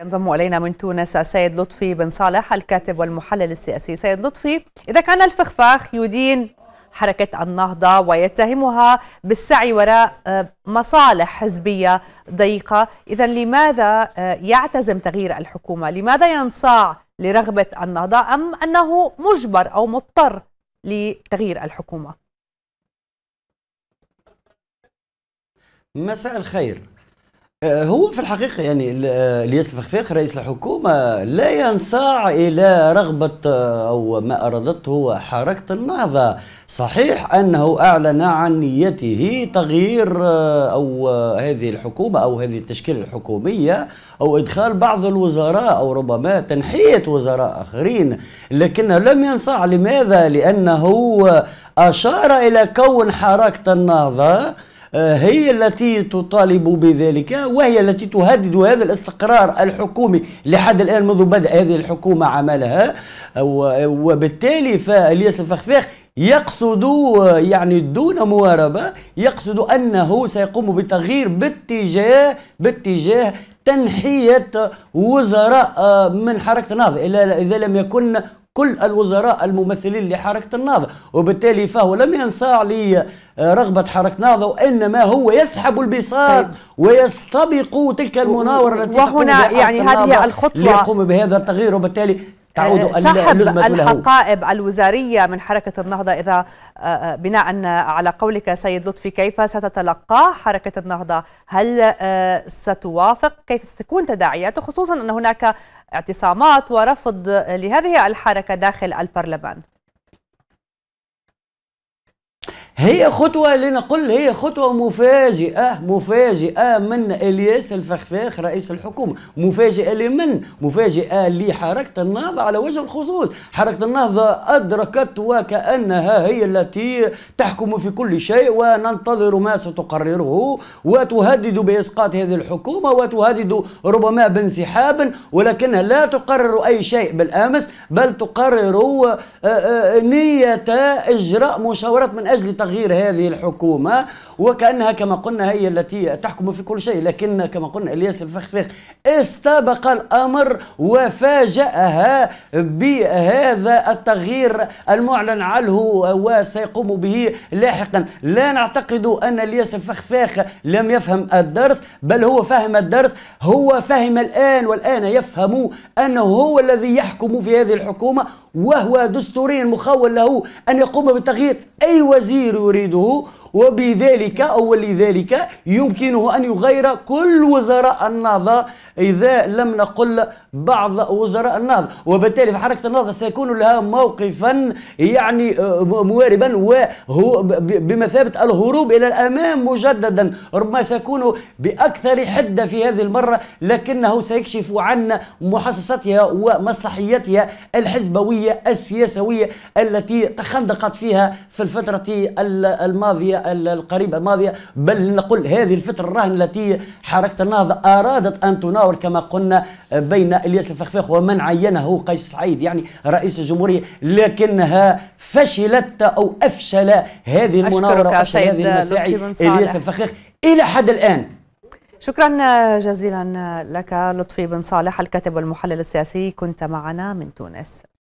ينضم الينا من تونس السيد لطفي بن صالح الكاتب والمحلل السياسي سيد لطفي اذا كان الفخفاخ يدين حركه النهضه ويتهمها بالسعي وراء آه، مصالح حزبيه ضيقه اذا لماذا آه، يعتزم تغيير الحكومه لماذا ينصاع لرغبه النهضه ام انه مجبر او مضطر لتغيير الحكومه مساء الخير آه، هو في الحقيقة يعني الياس آه، الفخفاخ رئيس الحكومة لا ينصاع إلى رغبة آه، أو ما أرادته حركة النهضة صحيح أنه أعلن عن نيته تغيير أو هذه الحكومة أو هذه التشكيلة الحكومية أو إدخال بعض الوزراء أو ربما تنحية وزراء آخرين لكنه لم ينصاع لماذا؟ لأنه أشار إلى كون حركة النهضة آه، هي التي تطالب بذلك وهي التي تهدد هذا الاستقرار الحكومي لحد الآن منذ بدأ هذه الحكومة عملها آه، آه، وبالتالي فالياس الفخفاخ يقصد يعني دون مواربة يقصد أنه سيقوم بتغيير باتجاه باتجاه تنحية وزراء من حركة النهضة إذا لم يكن كل الوزراء الممثلين لحركة النهضة وبالتالي فهو لم ينصاع لرغبة آه، حركة النهضة وإنما هو يسحب البساط طيب. ويستبق تلك المناورة التي وهنا يعني هذه الخطوة ليقوم بهذا التغيير وبالتالي تعود آه، سحب الحقائب له. الوزارية من حركة النهضة إذا آه، آه، بناء على قولك سيد لطفي كيف ستتلقاه حركة النهضة هل ستوافق كيف ستكون تداعياته خصوصا أن هناك اعتصامات ورفض لهذه الحركة داخل البرلمان هي خطوة لنقل هي خطوة مفاجئة مفاجئة من إلياس الفخفاخ رئيس الحكومة مفاجئة لمن؟ مفاجئة لحركة النهضة على وجه الخصوص حركة النهضة أدركت وكأنها هي التي تحكم في كل شيء وننتظر ما ستقرره وتهدد بإسقاط هذه الحكومة وتهدد ربما بانسحاب ولكنها لا تقرر أي شيء بالأمس بل تقرر آه، آه، نية إجراء مشاورات من أجل تغيير هذه الحكومة وكأنها كما قلنا هي التي تحكم في كل شيء لكن كما قلنا إلياس الفخفاخ استبق الأمر وفاجأها بهذا التغيير المعلن عنه وسيقوم به لاحقا لا نعتقد أن إلياس الفخفاخ لم يفهم الدرس بل هو فهم الدرس هو فهم الآن والآن يفهم أنه هو الذي يحكم في هذه الحكومة وهو دستوريا مخول له أن يقوم بتغيير أي وزير يريده وبذلك أو لذلك يمكنه أن يغير كل وزراء النهضة إذا لم نقل بعض وزراء النهضة وبالتالي حركة النهضة سيكون لها موقفا يعني آه، مواربا وهو بمثابة الهروب إلى الأمام مجددا ربما سيكون بأكثر حدة في هذه المرة لكنه سيكشف عن محاصصتها ومصلحيتها الحزبوية السياسوية التي تخندقت فيها في الفترة الماضية القريبة الماضية بل نقول هذه الفترة الراهنة التي حركة النهضة أرادت أن تناور كما قلنا بين إلياس الفخفاخ ومن عينه قيس سعيد يعني رئيس الجمهورية لكنها فشلت أو أفشل هذه المناورة وأفشل هذه المساعي إلياس الفخفاخ إلى حد الآن شكرا جزيلا لك لطفي بن صالح الكاتب والمحلل السياسي كنت معنا من تونس